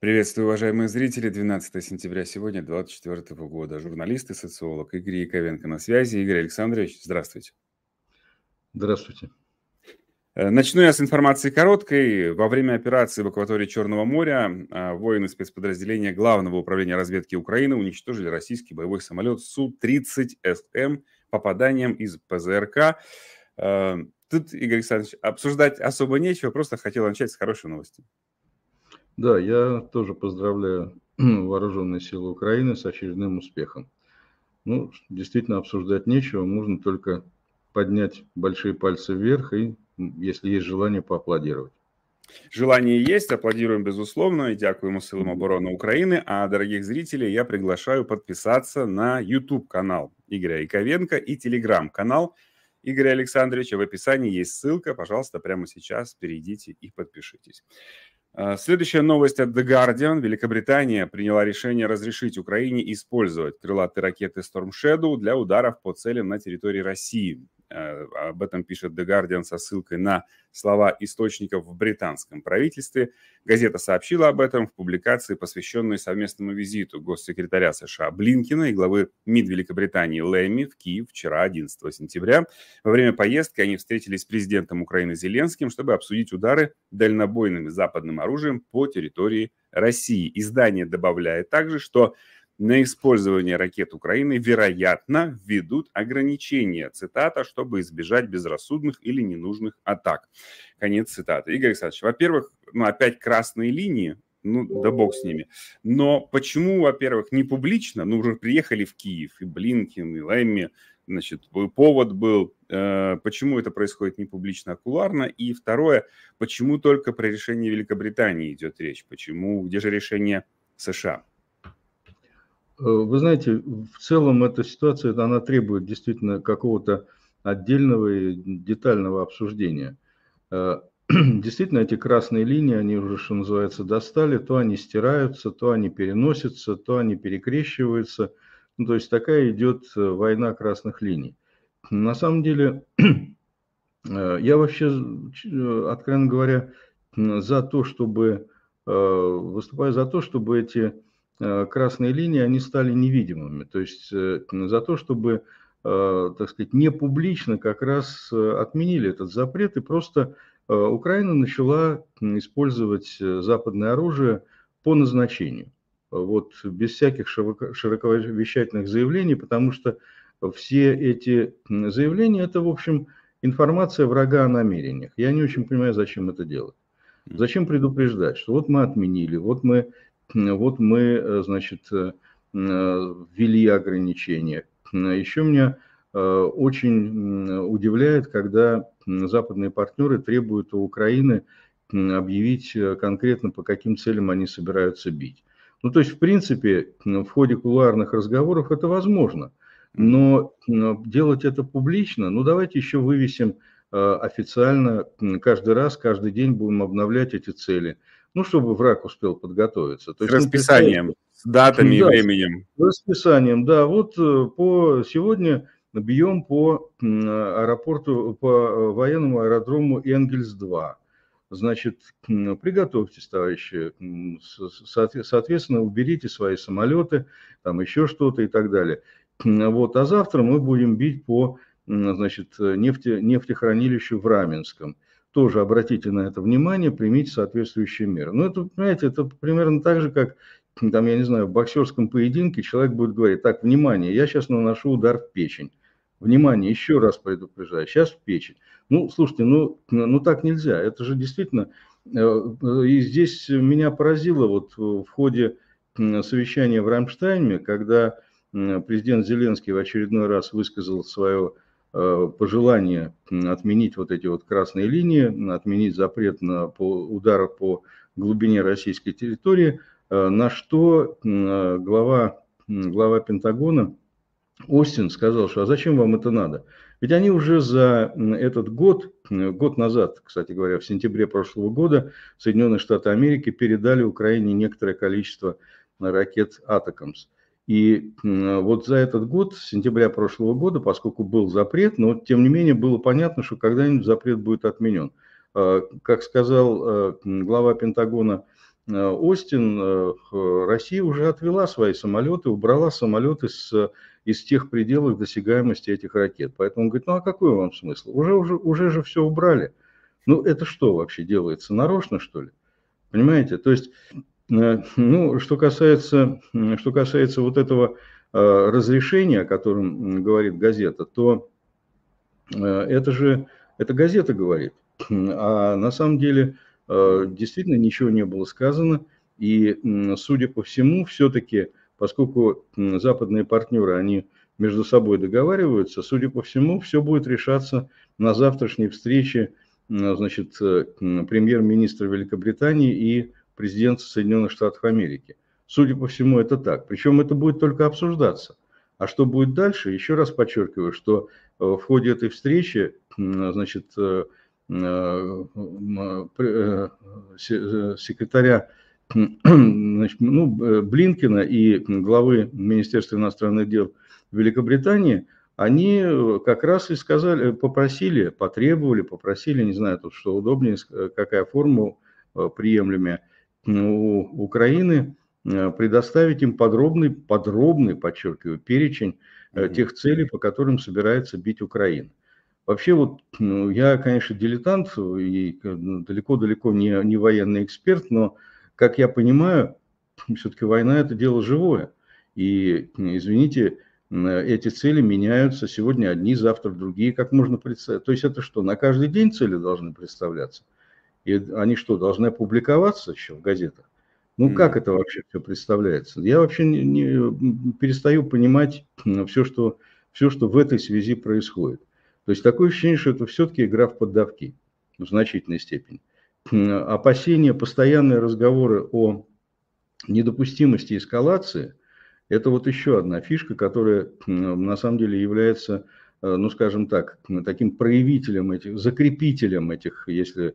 Приветствую, уважаемые зрители. 12 сентября сегодня, 24 года. Журналист и социолог Игорь Яковенко на связи. Игорь Александрович, здравствуйте. Здравствуйте. Э, начну я с информации короткой. Во время операции в акватории Черного моря а, воины спецподразделения Главного управления разведки Украины уничтожили российский боевой самолет Су-30СМ эм попаданием из ПЗРК. Э, тут, Игорь Александрович, обсуждать особо нечего, просто хотел начать с хорошей новости. Да, я тоже поздравляю вооруженные силы Украины с очередным успехом. Ну, действительно, обсуждать нечего, можно только поднять большие пальцы вверх и, если есть желание, поаплодировать. Желание есть, аплодируем, безусловно, и дякуем Силам обороны Украины. А дорогих зрителей я приглашаю подписаться на YouTube-канал Игоря Яковенко и Telegram-канал Игоря Александровича. В описании есть ссылка, пожалуйста, прямо сейчас перейдите и подпишитесь. А, следующая новость от The Guardian. Великобритания приняла решение разрешить Украине использовать крылатые ракеты Storm Shadow для ударов по целям на территории России. Э, об этом пишет The Guardian со ссылкой на слова источников в британском правительстве. Газета сообщила об этом в публикации, посвященной совместному визиту госсекретаря США Блинкина и главы МИД Великобритании Лэми в Киев вчера, 11 сентября. Во время поездки они встретились с президентом Украины Зеленским, чтобы обсудить удары дальнобойным западным оружием по территории России. Издание добавляет также, что на использование ракет Украины, вероятно, введут ограничения, цитата, чтобы избежать безрассудных или ненужных атак. Конец цитаты. Игорь Александрович, во-первых, ну, опять красные линии, ну, да бог с ними. Но почему, во-первых, не публично? Ну, уже приехали в Киев, и Блинкин, и Лэмми, значит, повод был, э, почему это происходит не публично, а куларно. И второе, почему только про решение Великобритании идет речь? Почему, где же решение США? Э, вы знаете, в целом эта ситуация, она требует действительно какого-то отдельного и детального обсуждения. Э, действительно, эти красные линии, они уже, что называется, достали, то они стираются, то они переносятся, то они перекрещиваются. Ну, то есть такая идет э, война красных линий. На самом деле, я вообще, откровенно говоря, за то, чтобы, выступаю за то, чтобы эти Э, красные линии, они стали невидимыми. То есть э, за то, чтобы, э, так сказать, не публично как раз отменили этот запрет и просто Украина начала использовать западное оружие по назначению. Вот без всяких широковещательных заявлений, потому что все эти заявления – это, в общем, информация врага о намерениях. Я не очень понимаю, зачем это делать. Зачем предупреждать, что вот мы отменили, вот мы вот мы, э, значит, э, ввели ограничения. Еще меня э, очень удивляет, когда западные партнеры требуют у Украины объявить конкретно, по каким целям они собираются бить. Ну, то есть, в принципе, в ходе кулуарных разговоров это возможно. Но делать это публично, ну, давайте еще вывесим официально каждый раз, каждый день будем обновлять эти цели – ну, чтобы враг успел подготовиться. То есть, расписанием, с датами и временем. расписанием, да. Вот э, по сегодня бьем по аэропорту, по э, военному аэродрому Энгельс-2. Значит, приготовьтесь, товарищи, соответственно, уберите свои самолеты, там еще что-то и так далее. Вот, а завтра мы будем бить по значит, нефте, нефтехранилищу в Раменском тоже обратите на это внимание, примите соответствующие меры. Ну, это, понимаете, это примерно так же, как, там, я не знаю, в боксерском поединке человек будет говорить, так, внимание, я сейчас наношу удар в печень. Внимание, еще раз предупреждаю, сейчас в печень. Ну, слушайте, ну, ну так нельзя. Это же действительно... Э, и здесь меня поразило вот в ходе совещания в Рамштайне, когда президент Зеленский в очередной раз высказал свое Э, пожелание отменить вот эти вот красные линии, отменить запрет на по, удар по глубине российской территории, э, на что э, глава, глава Пентагона Остин сказал, что а зачем вам это надо? Ведь они уже за этот год, год назад, кстати говоря, в сентябре прошлого года Соединенные Штаты Америки передали Украине некоторое количество ракет «Атакамс». И вот за этот год, с сентября прошлого года, поскольку был запрет, но тем не менее было понятно, что когда-нибудь запрет будет отменен. А, как сказал э, глава Пентагона э, Остин, э, Россия уже отвела свои самолеты, убрала самолеты с, из тех пределов досягаемости этих ракет. Поэтому он говорит, ну а какой вам смысл? Уже, уже, уже же все убрали. Ну это что вообще делается? Нарочно что ли? Понимаете? То есть Э, ну, что касается, что касается вот этого э, разрешения, о котором говорит газета, то э, это же это газета говорит. А на самом деле действительно ничего не было сказано. И, судя по всему, все-таки, поскольку западные партнеры, они между собой договариваются, судя по всему, все будет решаться на завтрашней встрече значит, премьер-министра Великобритании и президента Соединенных Штатов Америки. Судя по всему, это так. Причем это будет только обсуждаться. А что будет дальше? Еще раз подчеркиваю, что э, в ходе этой встречи, значит, секретаря значит, ну, э, Блинкина и главы Министерства иностранных дел Великобритании, они э, как раз и сказали, попросили, потребовали, попросили, не знаю, тут что удобнее, какая форма приемлемая – у Украины э, предоставить им подробный, подробный, подчеркиваю, перечень э, тех целей, по которым собирается бить Украина. Вообще вот ну, я, конечно, дилетант и э, ну, далеко-далеко не, не военный эксперт, но, как я понимаю, все-таки война – это дело живое. И, извините, эти цели меняются сегодня одни, завтра другие, как можно представить. То есть это что, на каждый день цели должны представляться – и они что, должны публиковаться еще в газетах? Ну, как это вообще все представляется? Я вообще не, не перестаю понимать все что, все, что в этой связи происходит. То есть такое ощущение, что это все-таки игра в поддавки в значительной степени. Опасения, постоянные разговоры о недопустимости эскалации – это вот еще одна фишка, которая на самом деле является, э, ну, скажем так, таким проявителем этих, закрепителем этих, если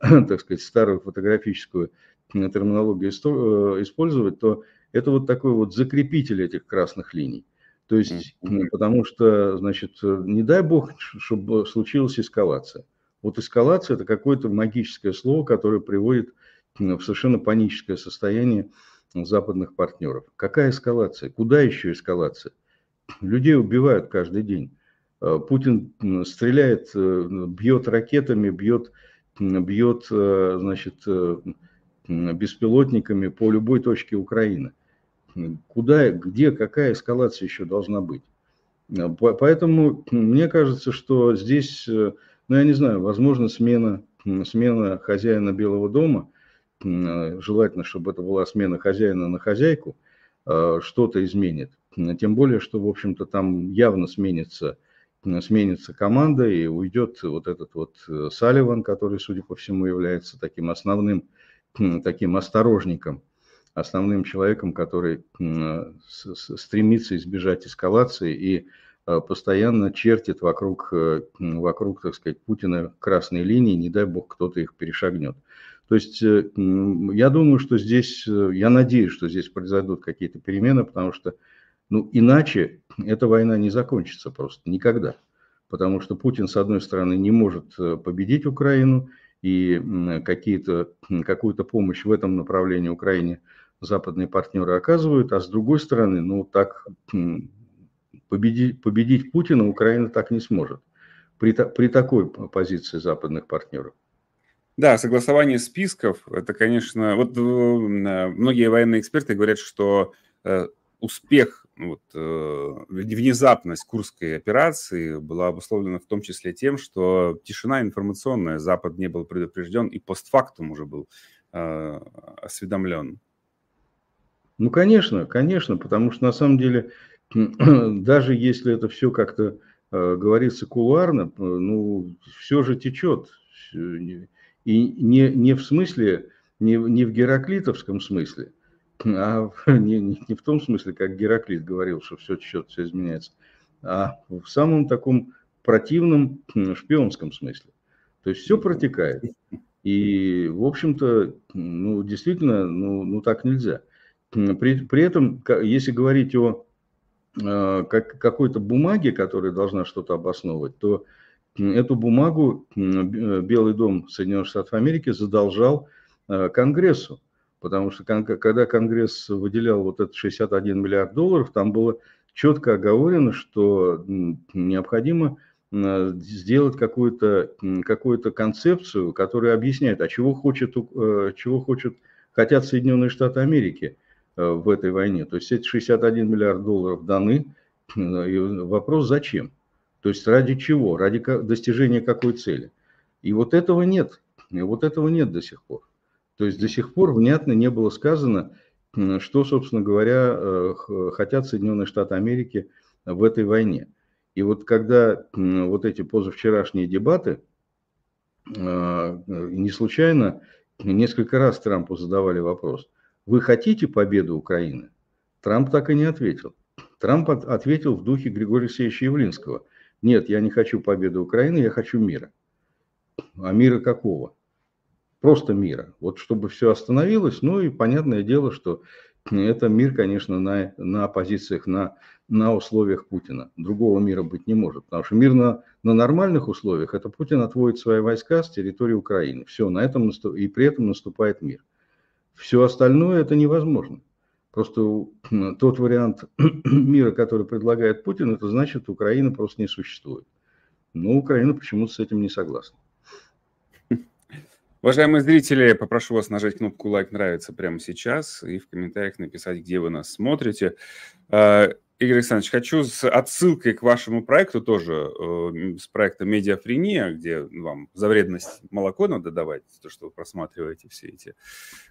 так сказать, старую фотографическую э, терминологию э, использовать, то это вот такой вот закрепитель этих красных линий. То есть, потому что, значит, э, не дай бог, чтобы случилась эскалация. Вот эскалация – это какое-то магическое слово, которое приводит в совершенно паническое состояние западных партнеров. Какая эскалация? Куда еще эскалация? Людей убивают каждый день. Путин стреляет, бьет ракетами, бьет бьет, э, значит, э, беспилотниками по любой точке Украины. Куда, где, какая эскалация еще должна быть? Э, поэтому мне кажется, что здесь, ну я не знаю, возможно смена, смена хозяина Белого дома, желательно, чтобы это была смена хозяина на хозяйку, что-то изменит. Тем более, что, в общем-то, там явно сменится сменится команда и уйдет вот этот вот э, Салливан, который, судя по всему, является таким основным, таким осторожником, основным человеком, который э, стремится избежать эскалации и э, постоянно чертит вокруг, вокруг, так сказать, Путина красные линии, не дай бог кто-то их перешагнет. То есть я думаю, что здесь, я надеюсь, что здесь произойдут какие-то перемены, потому что ну, иначе эта война не закончится просто никогда. Потому что Путин, с одной стороны, не может э, победить Украину, и какие-то, какую-то помощь в этом направлении Украине западные партнеры оказывают, а с другой стороны, ну, так победить, победить Путина Украина так не сможет при, при такой позиции западных партнеров. Да, согласование списков, это, конечно, вот э, многие военные эксперты говорят, что э, успех вот, э, внезапность курской операции была обусловлена в том числе тем, что тишина информационная, Запад не был предупрежден и постфактум уже был э, осведомлен. Ну, конечно, конечно, потому что на самом деле, даже если это все как-то э, говорится кулуарно, э, ну, все же течет. И не, не в смысле, не, не в гераклитовском смысле – а не, не, не в том смысле, как Гераклит говорил, что все счет, все изменяется, а в самом таком противном шпионском смысле. То есть все протекает. И, в общем-то, ну, действительно, ну, ну так нельзя. При, при этом, если говорить о а, как, какой-то бумаге, которая должна что-то обосновывать, то эту бумагу Белый дом Соединенных Штатов Америки задолжал а, Конгрессу потому что когда Конгресс выделял вот этот 61 миллиард долларов, там было четко оговорено, что необходимо сделать какую-то какую концепцию, которая объясняет, а чего, хочет, э, чего хочет, хотят Соединенные Штаты Америки э, в этой войне. То есть эти 61 миллиард долларов даны, и вопрос зачем? То есть ради чего? Ради достижения какой цели? И вот этого нет. И вот этого нет до сих пор. То есть до сих пор внятно не было сказано, что, собственно говоря, э, хотят Соединенные Штаты Америки в этой войне. И вот когда вот эти позавчерашние дебаты, э, э, не случайно несколько раз Трампу задавали вопрос, вы хотите победу Украины? Трамп так и не ответил. Трамп ответил в духе Григория Алексеевича Явлинского. Нет, я не хочу победы Украины, я хочу мира. А мира какого? просто мира. Вот чтобы все остановилось, ну и понятное дело, что это мир, конечно, на, на позициях, на, на условиях Путина. Другого мира быть не может, потому что мир на, на нормальных условиях, это Путин отводит свои войска с территории Украины. Все, на этом наступ, и при этом наступает мир. Все остальное это невозможно. Просто тот вариант мира, который предлагает Путин, это значит, Украина просто не существует. Но ну, Украина почему-то с этим не согласна. Уважаемые зрители, попрошу вас нажать кнопку «Лайк нравится» прямо сейчас и в комментариях написать, где вы нас смотрите. А, Игорь Александрович, хочу с отсылкой к вашему проекту тоже, э, с проекта «Медиафрения», где вам за вредность молоко надо давать, то, что вы просматриваете все эти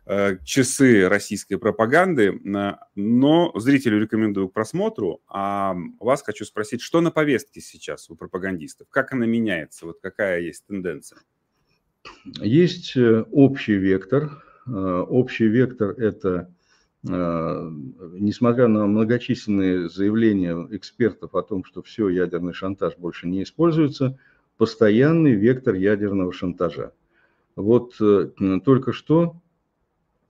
э, часы российской пропаганды. А, но зрителю рекомендую к просмотру, а вас хочу спросить, что на повестке сейчас у пропагандистов? Как она меняется? Вот какая есть тенденция? Есть э, общий вектор. Э, общий вектор – это, э, несмотря на многочисленные заявления экспертов о том, что все, ядерный шантаж больше не используется, постоянный вектор ядерного шантажа. Вот только что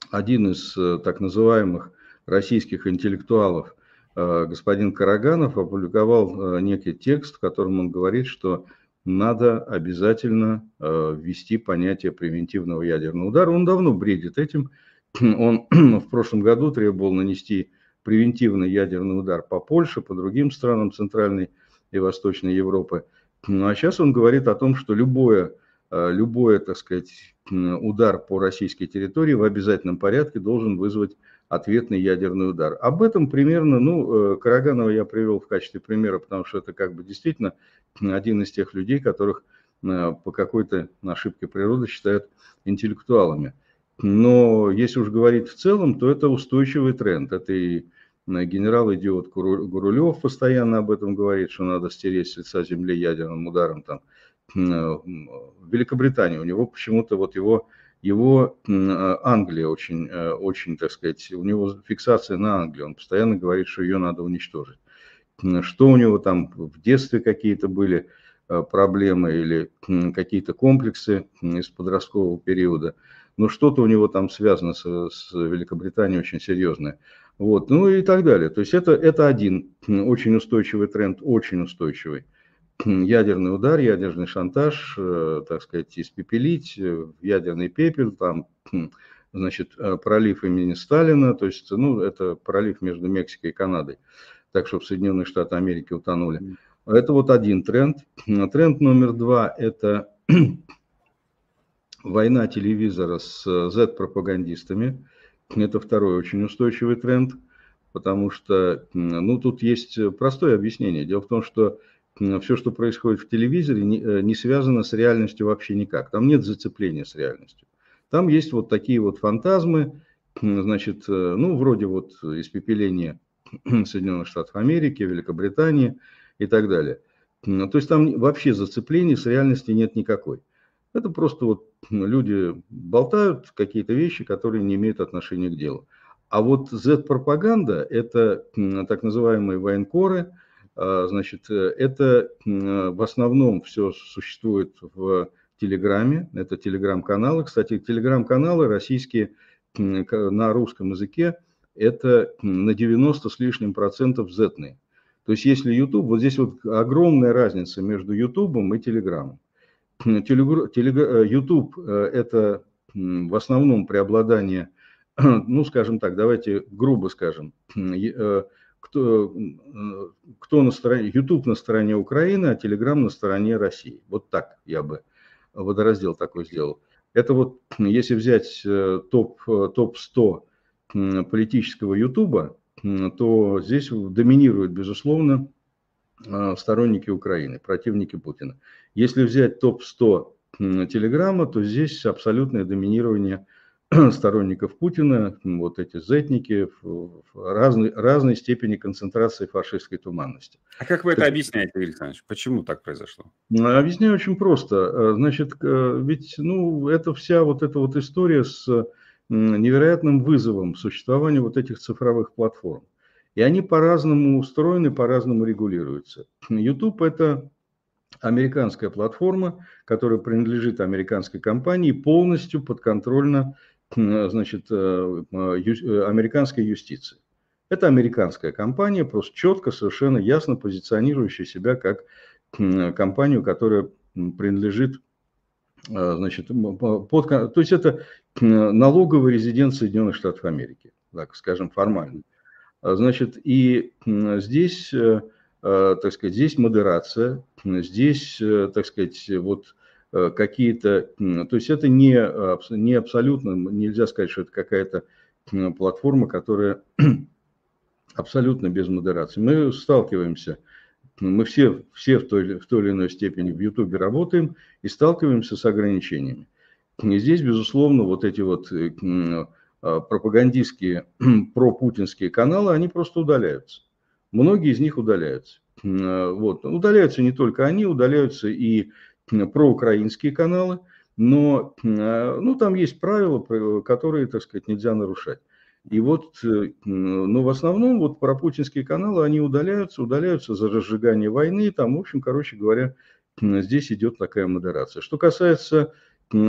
один из так называемых российских интеллектуалов, господин Караганов, опубликовал некий текст, в котором он говорит, что надо обязательно э, ввести понятие превентивного ядерного удара. Он давно бредит этим. Он в прошлом году требовал нанести превентивный ядерный удар по Польше, по другим странам Центральной и Восточной Европы. Ну а сейчас он говорит о том, что любое Э, любой, так сказать, удар по российской территории в обязательном порядке должен вызвать ответный ядерный удар. Об этом примерно, ну, э, Караганова я привел в качестве примера, потому что это как бы действительно один из тех людей, которых э, по какой-то ошибке природы считают интеллектуалами. Но если уж говорить в целом, то это устойчивый тренд. Это и генерал-идиот Гурулев постоянно об этом говорит, что надо стереть с лица земли ядерным ударом там – Э, в Великобритании. У него почему-то вот его, его э, Англия очень, э, очень, так сказать, у него фиксация на Англии Он постоянно говорит, что ее надо уничтожить. Что у него там в детстве какие-то были проблемы или какие-то комплексы из подросткового периода. Но ну, что-то у него там связано с, с Великобританией очень серьезное. Вот, ну и так далее. То есть это, это один очень устойчивый тренд, очень устойчивый ядерный удар, ядерный шантаж, э, так сказать, испепелить, э, ядерный пепел, там, значит, э, пролив имени Сталина, то есть, ну, это пролив между Мексикой и Канадой, так что в Соединенные Штаты Америки утонули. Это вот один тренд. Тренд номер два – это война телевизора с Z-пропагандистами. Это второй очень устойчивый тренд, потому что, ну, тут есть простое объяснение. Дело в том, что все, что происходит в телевизоре, э, не, связано с реальностью вообще никак. Там нет зацепления с реальностью. Там есть вот такие вот фантазмы, значит, э, ну, вроде вот испепеления Соединенных Штатов Америки, Великобритании и так далее. То есть там вообще зацепления с реальностью нет никакой. Это просто вот люди болтают какие-то вещи, которые не имеют отношения к делу. А вот Z-пропаганда – это так называемые военкоры – а, значит, э, это в основном все существует в Телеграме, это телеграм-каналы. Кстати, телеграм-каналы российские на русском языке это на 90 с лишним процентов зетные. То есть если YouTube, вот здесь вот огромная разница между YouTube и Telegram. YouTube э, э, это в основном преобладание, ну скажем так, давайте грубо скажем, кто, э, кто на стороне, YouTube на стороне Украины, а Telegram на стороне России. Вот так я бы водораздел такой сделал. Это вот, если взять э, топ, э, топ 100 политического Ютуба, то здесь доминируют, безусловно, сторонники Украины, противники Путина. Если взять топ-100 Телеграма, то здесь абсолютное доминирование – сторонников Путина, вот эти зетники, в разной, разной степени концентрации фашистской туманности. А как вы это объясняете, Игорь Александрович? Почему так произошло? Ну, объясняю очень просто. Э, значит, ведь ну, это вся вот эта вот история с невероятным вызовом существования вот этих цифровых платформ. И они по-разному устроены, по-разному регулируются. YouTube – это американская платформа, которая принадлежит американской компании, полностью подконтрольна Э, значит, э, э, американской юстиции. Это американская компания, просто четко, совершенно ясно позиционирующая себя как компанию, которая принадлежит значит, под, то есть это налоговая резиденция Соединенных Штатов Америки, так скажем формально. А, значит, и здесь, так сказать, здесь модерация, здесь, так сказать, вот Э, какие-то, то есть это не, а, не абсолютно, нельзя сказать, что это какая-то платформа, которая абсолютно без модерации. Мы сталкиваемся, ну, мы все, все в, той, в той или иной степени в Ютубе работаем и сталкиваемся с ограничениями. И здесь, безусловно, вот эти вот э, а, пропагандистские, пропутинские каналы, они просто удаляются. Многие из них удаляются. А, вот. Удаляются не только они, удаляются и проукраинские каналы, но а, ну, там есть правила, которые, так сказать, нельзя нарушать. И вот, э, но ну, в основном, вот пропутинские каналы, они удаляются, удаляются за разжигание войны, там, в общем, короче говоря, здесь идет такая модерация. Что касается,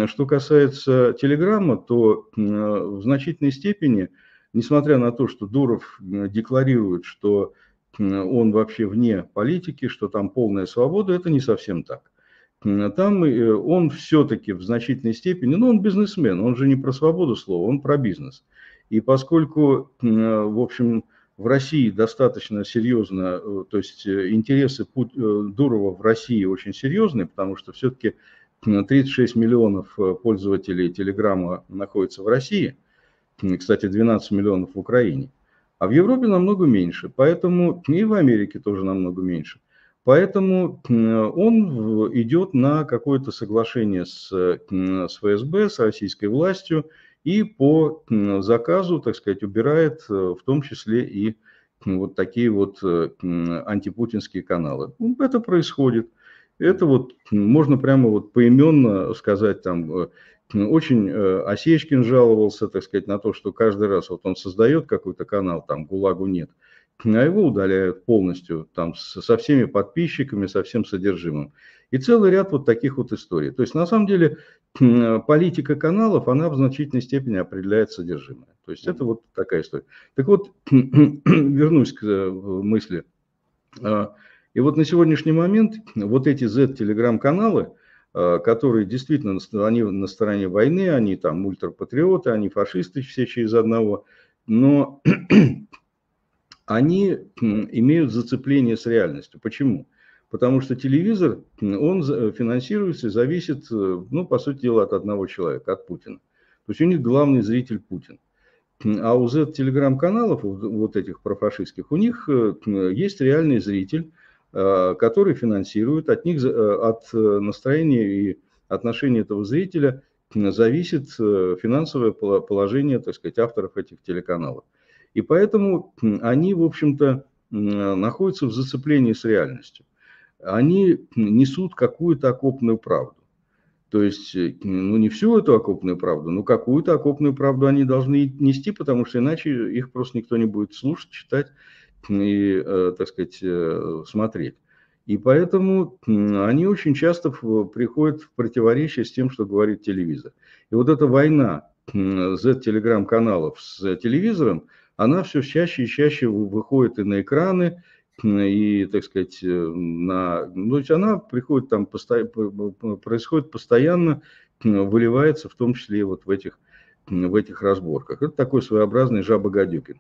что касается Телеграма, то а, в значительной степени, несмотря на то, что Дуров декларирует, что он вообще вне политики, что там полная свобода, это не совсем так там э, он все-таки в значительной степени, ну, он бизнесмен, он же не про свободу слова, он про бизнес. И поскольку, э, в общем, в России достаточно серьезно, э, то есть интересы Дурова в России очень серьезные, потому что все-таки 36 миллионов пользователей Телеграма находится в России, кстати, 12 миллионов в Украине, а в Европе намного меньше, поэтому и в Америке тоже намного меньше – Поэтому э, он идет на какое-то соглашение с, э, с ФСБ, с российской властью и по заказу, так сказать, убирает э, в том числе и вот такие вот антипутинские каналы. Ну, это происходит. Это вот можно прямо вот поименно сказать там, очень Осечкин жаловался, так сказать, на то, что каждый раз вот он создает какой-то канал, там ГУЛАГу нет – а его удаляют полностью, там, со, всеми подписчиками, со всем содержимым. И целый ряд вот таких вот историй. То есть, на самом деле, политика каналов, она в значительной степени определяет содержимое. То есть, это вот такая история. Так вот, вернусь к э, мысли. А, и вот на сегодняшний момент вот эти Z-телеграм-каналы, а, которые действительно они на стороне войны, они там ультрапатриоты, они фашисты все через одного, но они имеют зацепление с реальностью. Почему? Потому что телевизор, он э, финансируется и зависит, э, ну, по сути дела, от одного человека, от Путина. То есть у них главный зритель Путин. А у Z-телеграм-каналов, вот этих профашистских, у них э, есть реальный зритель, который финансирует. От них, от настроения и отношения этого зрителя зависит финансовое положение, так сказать, авторов этих телеканалов. И поэтому они, в общем-то, находятся в зацеплении с реальностью. Они несут какую-то окопную правду. То есть, э, ну, не всю эту окопную правду, но какую-то окопную правду они должны нести, потому что иначе их просто никто не будет слушать, читать и, э, так сказать, э, смотреть. И поэтому они очень часто приходят в противоречие с тем, что говорит телевизор. И вот эта война Z-телеграм-каналов с телевизором – она все чаще и чаще выходит и на экраны, и, так сказать, э, на... Ну, то есть она приходит там, посто... происходит постоянно, выливается в том числе вот в этих, в этих разборках. Это такой своеобразный жаба-гадюкин.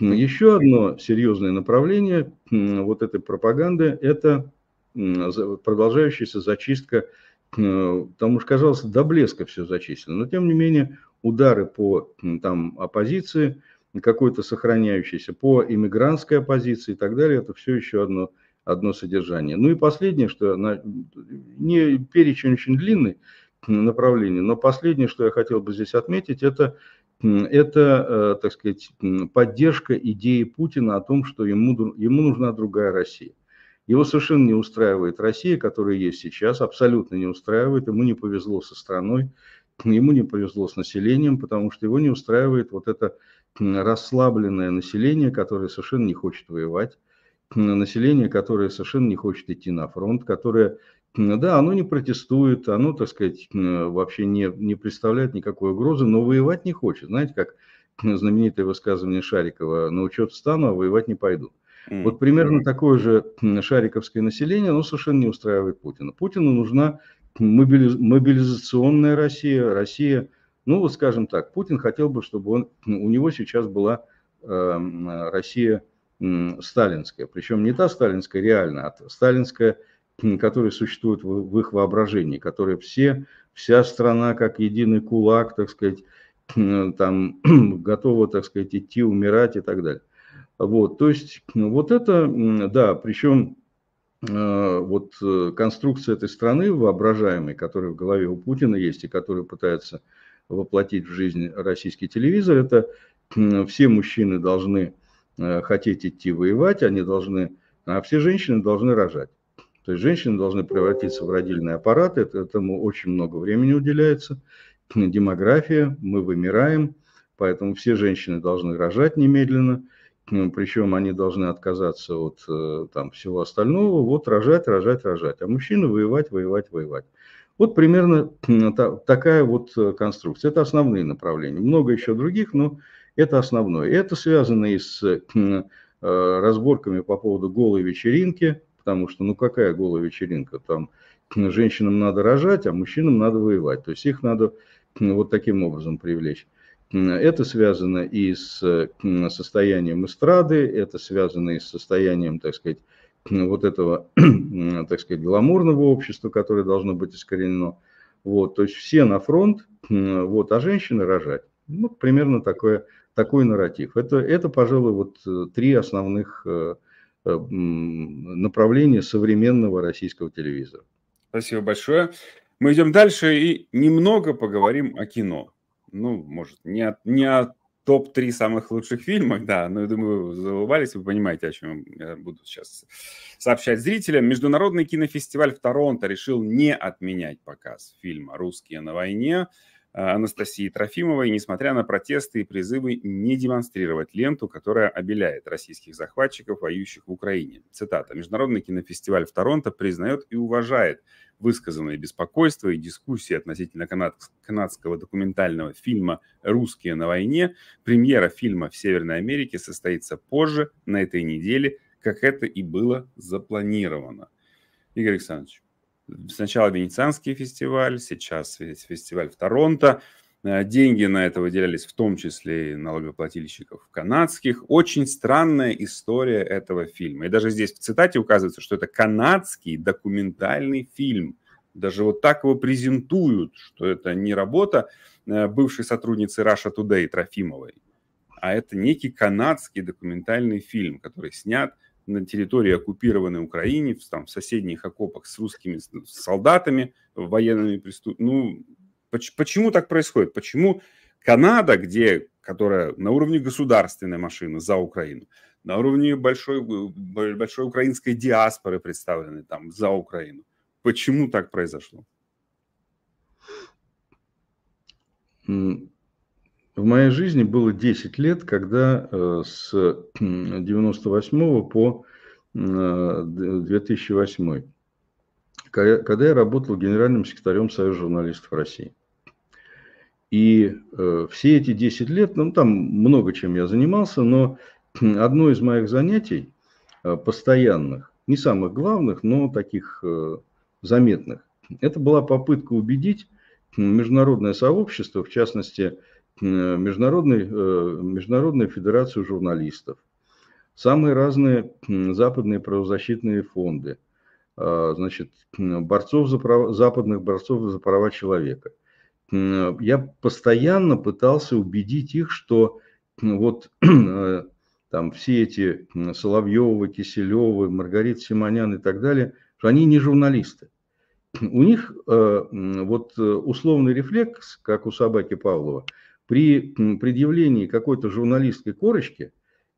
Еще одно серьезное направление вот этой пропаганды – это продолжающаяся зачистка, потому что, казалось, до блеска все зачислено, но тем не менее удары по там, оппозиции – какой-то сохраняющийся по иммигрантской оппозиции и так далее, это все еще одно, одно содержание. Ну и последнее, что на, не перечень очень длинный направлений, но последнее, что я хотел бы здесь отметить, это, это э, так сказать, поддержка идеи Путина о том, что ему, ему нужна другая Россия. Его совершенно не устраивает Россия, которая есть сейчас, абсолютно не устраивает. Ему не повезло со страной, ему не повезло с населением, потому что его не устраивает вот это расслабленное население, которое совершенно не хочет воевать, население, которое совершенно не хочет идти на фронт, которое, да, оно не протестует, оно, так сказать, вообще не, не представляет никакой угрозы, но воевать не хочет. Знаете, как знаменитое высказывание Шарикова «на учет встану, а воевать не пойду». Вот примерно такое же шариковское население, оно совершенно не устраивает Путина. Путину нужна мобилизационная Россия, Россия – ну, скажем так, Путин хотел бы, чтобы он, ну, у него сейчас была эм, Россия сталинская. Причем не та сталинская реально, а сталинская, которая существует в, в их воображении, которая все, вся страна как единый кулак, так сказать, там готова, так сказать, идти, умирать и так далее. Вот, то есть ну, вот это, да, причем э, вот э, конструкция этой страны воображаемой, которая в голове у Путина есть и которую пытается воплотить в жизнь российский телевизор, это все мужчины должны э, хотеть идти воевать, они должны, а все женщины должны рожать. То есть женщины должны превратиться в родильный аппарат, этому очень много времени уделяется. Демография, мы вымираем, поэтому все женщины должны рожать немедленно, причем они должны отказаться от э, там, всего остального, вот рожать, рожать, рожать. А мужчины воевать, воевать, воевать. Вот примерно такая вот э, конструкция. Это основные направления. Много еще других, но это основное. Это связано и с э, разборками по поводу голой вечеринки, потому что ну какая голая вечеринка, там женщинам надо рожать, а мужчинам надо воевать. То есть их надо вот таким образом привлечь. Это связано и с состоянием эстрады, это связано и с состоянием, так сказать, вот этого, э, так сказать, гламурного общества, которое должно быть искоренено. Вот, то есть все на фронт, э, вот, а женщины рожать. Ну, примерно такое, такой нарратив. Это, это, пожалуй, вот э, три основных направления современного российского телевизора. Спасибо большое. Мы идем дальше и немного поговорим о кино. Ну, может, не о, не о топ-3 самых лучших фильмов, да, ну, я думаю, залыбались, вы понимаете, о чем я буду сейчас сообщать зрителям. Международный кинофестиваль в Торонто решил не отменять показ фильма «Русские на войне», Э, Анастасии Трофимовой, несмотря на протесты и призывы не демонстрировать ленту, которая обеляет российских захватчиков, воюющих в Украине. Цитата. «Международный кинофестиваль в Торонто признает и уважает высказанные беспокойства и дискуссии относительно канад... канадского документального фильма «Русские на войне». Премьера фильма в Северной Америке состоится позже, на этой неделе, как это и было запланировано. Игорь Александрович. Сначала Венецианский фестиваль, сейчас фестиваль в Торонто. Э, деньги на это выделялись в том числе и налогоплательщиков канадских. Очень странная история этого фильма. И даже здесь в цитате указывается, что это канадский документальный фильм. Даже вот так его презентуют, что это не работа э, бывшей сотрудницы Russia Today Трофимовой, а это некий канадский документальный фильм, который снят на территории оккупированной Украины, в, там, в соседних окопах с русскими солдатами, военными преступниками. Ну, поч- почему так происходит? Почему Канада, где, которая на уровне государственной машины за Украину, на уровне большой, э, большой украинской диаспоры представлены там за Украину, почему так произошло? В моей жизни было 10 лет, когда э, с 98 по 2008, э, когда я работал генеральным секретарем Союза журналистов России. И э, все эти 10 лет, ну там много чем я занимался, но одно из моих занятий постоянных, не самых главных, но таких заметных, это была попытка убедить международное сообщество, в частности, Э, международной, э, Международную Федерацию журналистов, самые разные западные правозащитные фонды, э, значит, борцов за права, западных борцов за права человека. Я постоянно пытался убедить их, что вот там все эти Соловьевы, Киселевы, Маргарита Симонян и так далее, что они не журналисты. У них вот условный рефлекс, как у собаки Павлова, при предъявлении какой-то журналистской корочки,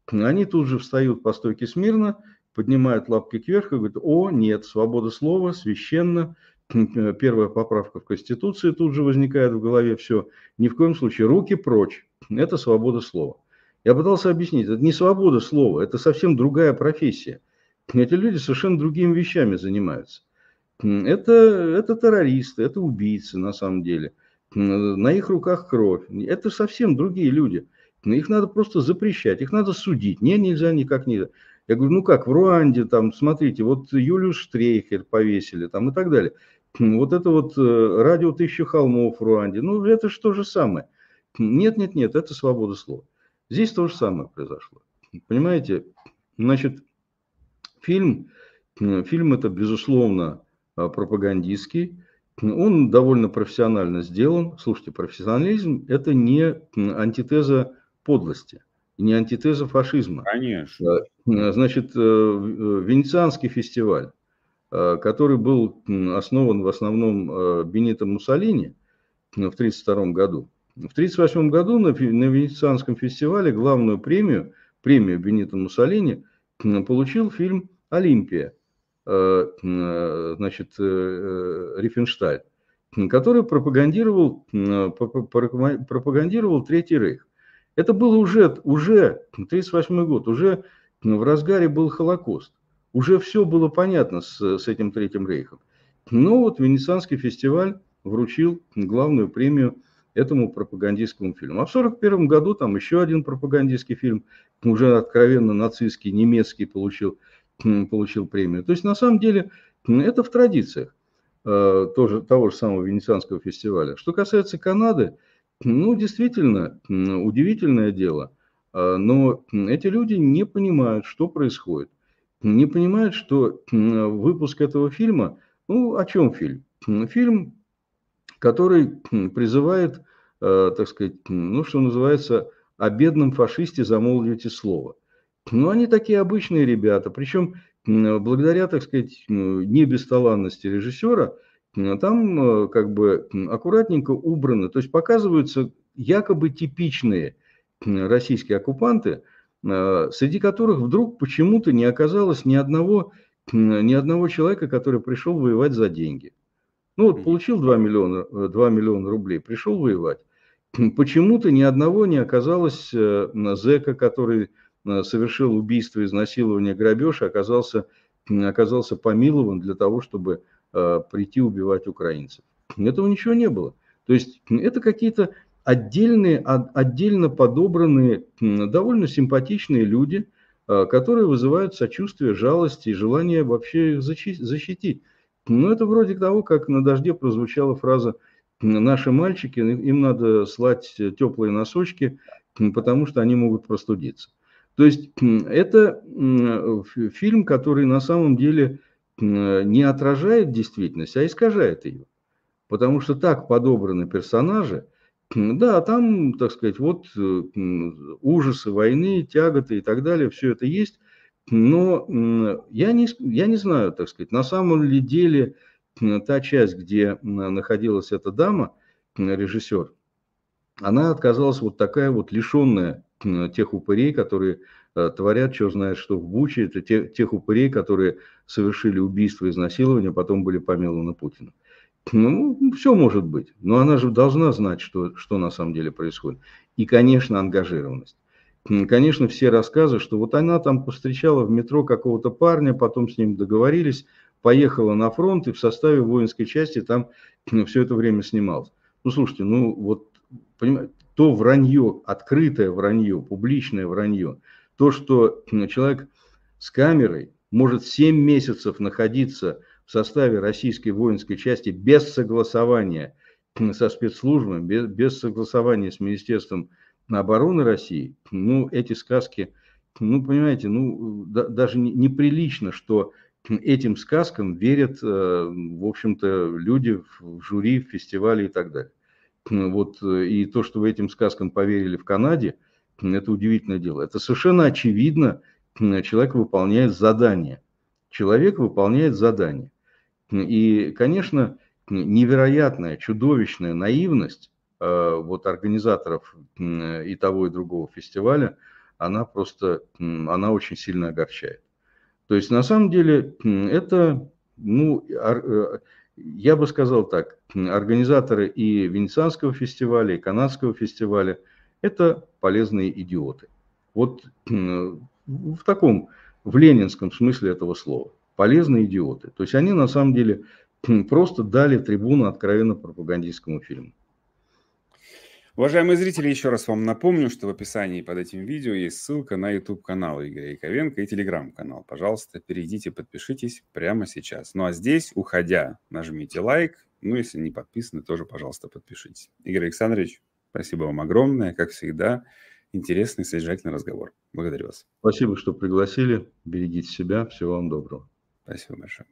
они тут же встают по стойке смирно, поднимают лапки кверху и говорят, о, нет, свобода слова священно, первая поправка в Конституции тут же возникает в голове, все, ни в коем случае, руки прочь, это свобода слова. Я пытался объяснить, это не свобода слова, это совсем другая профессия. Эти люди совершенно другими вещами занимаются. Это, это террористы, это убийцы на самом деле – на их руках кровь. Это совсем другие люди. Их надо просто запрещать, их надо судить. Не, нельзя, никак не. Я говорю, ну как, в Руанде, там, смотрите, вот Юлию Штрейхер повесили, там, и так далее. Вот это вот э, радио «Тысячи холмов» в Руанде, ну, это же то же самое. Нет, нет, нет, это свобода слова. Здесь то же самое произошло. Понимаете, значит, фильм, фильм это, безусловно, э, пропагандистский, он довольно профессионально сделан. Слушайте, профессионализм – это не антитеза подлости, не антитеза фашизма. Конечно. Э, значит, э, э, Венецианский фестиваль, который был основан в основном Бенитом Муссолини в 1932 году. В 1938 году на Венецианском фестивале главную премию, премию Бенито Муссолини, получил фильм «Олимпия», Э, э, значит, э, Рифеншталь, который пропагандировал, пропагандировал Третий Рейх. Это был уже, уже 1938 год, уже в разгаре был Холокост. Уже все было понятно с, с этим Третьим Рейхом. Но ну вот Венецианский фестиваль вручил главную премию этому пропагандистскому фильму. А в 1941 году там еще один пропагандистский фильм, уже откровенно нацистский, немецкий, получил – получил премию. То есть на самом деле это в традициях э, тоже, того же самого Венецианского фестиваля. Что касается Канады, ну, действительно, удивительное дело, э, но эти люди не понимают, что происходит. Не понимают, что выпуск этого фильма, ну, о чем фильм? Фильм, который призывает, э, так сказать, ну, что называется, о бедном фашисте замолвите слово – но ну, они такие обычные ребята. Причем благодаря, так сказать, не бесталанности режиссера, там э, как бы аккуратненько убраны. То есть показываются якобы типичные российские оккупанты, э, среди которых вдруг почему-то не оказалось ни одного, ни одного человека, который пришел воевать за деньги. Ну вот получил 2 миллиона, 2 э, миллиона рублей, пришел воевать. Почему-то ни одного не оказалось зэка, который Э, совершил убийство, изнасилование, грабеж, оказался, оказался помилован для того, чтобы э, прийти убивать украинцев. Этого ничего не было. То есть это какие-то отдельные, отдельно подобранные, довольно симпатичные люди, э, которые вызывают сочувствие, жалость и желание вообще их защитить. Но это вроде того, как на дожде прозвучала фраза «Наши мальчики, им надо слать теплые носочки, потому что они могут простудиться». То есть это фильм, который на самом деле не отражает действительность, а искажает ее. Потому что так подобраны персонажи, да, там, так сказать, вот э, ужасы войны, тяготы и так далее, все это есть, но я не, я не знаю, так сказать, на самом ли деле та часть, где находилась эта дама, режиссер, она отказалась вот такая вот лишенная тех упырей, которые э, творят, что знает, что в Буче, это те, тех упырей, которые совершили убийство, изнасилование, потом были помилованы Путиным. Ну, все может быть, но она же должна знать, что, что на самом деле происходит. И, конечно, ангажированность. Конечно, все рассказы, что вот она там повстречала в метро какого-то парня, потом с ним договорились, поехала на фронт и в составе воинской части там ну, все это время снималась. Ну, слушайте, ну вот, понимаете, то вранье, открытое вранье, публичное вранье, то, что человек с камерой может 7 месяцев находиться в составе российской воинской части без согласования со спецслужбами, без, без согласования с Министерством обороны России, ну, эти сказки, ну, понимаете, ну, да, даже не, неприлично, что этим сказкам верят, э, в общем-то, люди в жюри, в фестивале и так далее. Э, вот, э, и то, что вы этим сказкам поверили в Канаде, это удивительное дело. Это совершенно очевидно, человек выполняет задание. Человек выполняет задание. И, конечно, невероятная, чудовищная наивность э, вот организаторов и того, и другого фестиваля, она просто, она очень сильно огорчает. То есть, на самом деле, это, ну, я бы сказал так, организаторы и Венецианского фестиваля, и Канадского фестиваля – это полезные идиоты. Вот в таком, в ленинском смысле этого слова. Полезные идиоты. То есть они на самом деле просто дали трибуну откровенно пропагандистскому фильму. Уважаемые зрители, еще раз вам напомню, что в описании под этим видео есть ссылка на YouTube-канал Игоря Яковенко и Telegram-канал. Пожалуйста, перейдите, подпишитесь прямо сейчас. Ну а здесь, уходя, нажмите лайк. Ну, если не подписаны, тоже, пожалуйста, подпишитесь. Игорь Александрович, спасибо вам огромное, как всегда. Интересный, содержательный разговор. Благодарю вас. Спасибо, что пригласили. Берегите себя. Всего вам доброго. Спасибо большое.